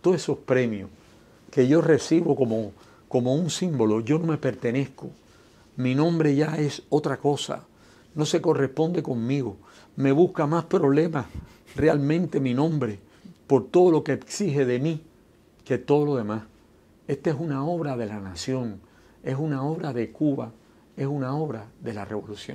todos esos premios que yo recibo como, como un símbolo, yo no me pertenezco. Mi nombre ya es otra cosa, no se corresponde conmigo. Me busca más problemas realmente mi nombre por todo lo que exige de mí que todo lo demás. Esta es una obra de la nación, es una obra de Cuba, es una obra de la revolución.